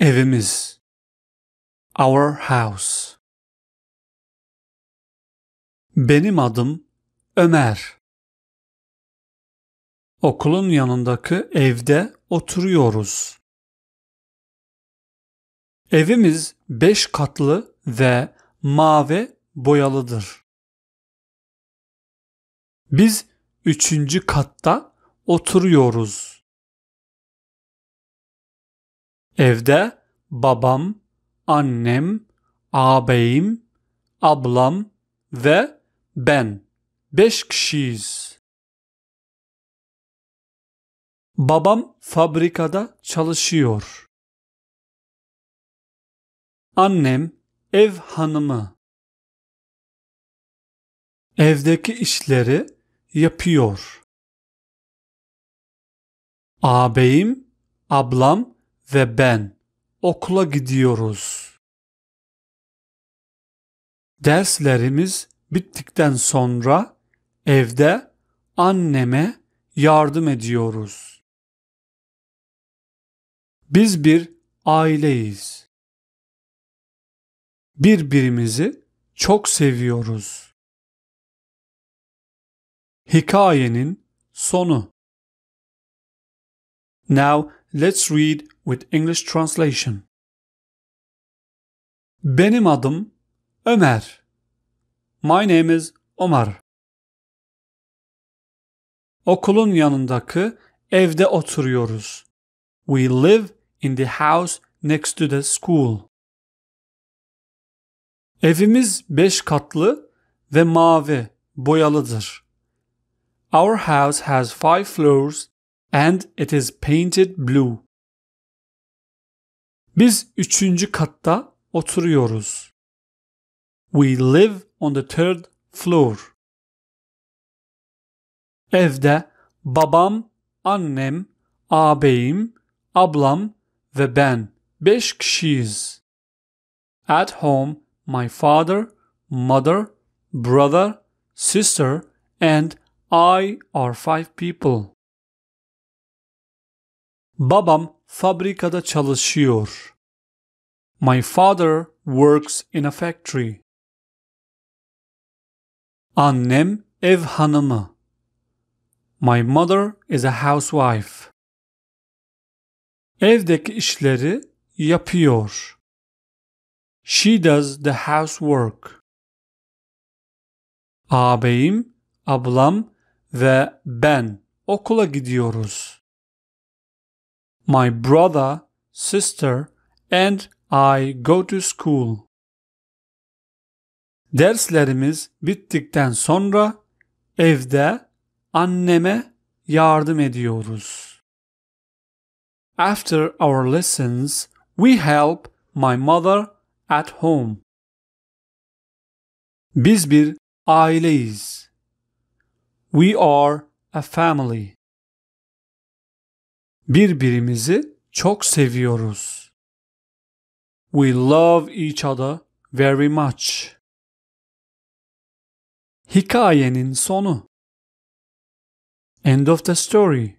Evimiz. Our house. Benim adım Ömer. Okulun yanındaki evde oturuyoruz. Evimiz beş katlı ve mavi boyalıdır. Biz üçüncü katta oturuyoruz. Evde babam, annem, ağabeyim, ablam ve ben. Beş kişiyiz. Babam fabrikada çalışıyor. Annem ev hanımı. Evdeki işleri yapıyor. Ağabeyim, ablam ve ben okula gidiyoruz. Derslerimiz bittikten sonra evde anneme yardım ediyoruz. Biz bir aileyiz. Birbirimizi çok seviyoruz. Hikayenin sonu Now let's read with English translation. Benim adım Ömer. My name is Omar. Okulun yanındaki evde oturuyoruz. We live in the house next to the school. Evimiz beş katlı ve mavi, boyalıdır. Our house has five floors and it is painted blue. Biz üçüncü katta oturuyoruz. We live on the third floor. Evde babam, annem, ağabeyim, ablam ve ben beş kişiyiz. At home, my father, mother, brother, sister and I are five people. Babam fabrikada çalışıyor. My father works in a factory. Annem ev hanımı. My mother is a housewife. Evdeki işleri yapıyor. She does the housework. Ağabeyim, ablam ve ben okula gidiyoruz. My brother, sister and I go to school. Derslerimiz bittikten sonra evde anneme yardım ediyoruz. After our lessons, we help my mother at home. Biz bir aileyiz. We are a family. Birbirimizi çok seviyoruz. We love each other very much. Hikayenin sonu. End of the story.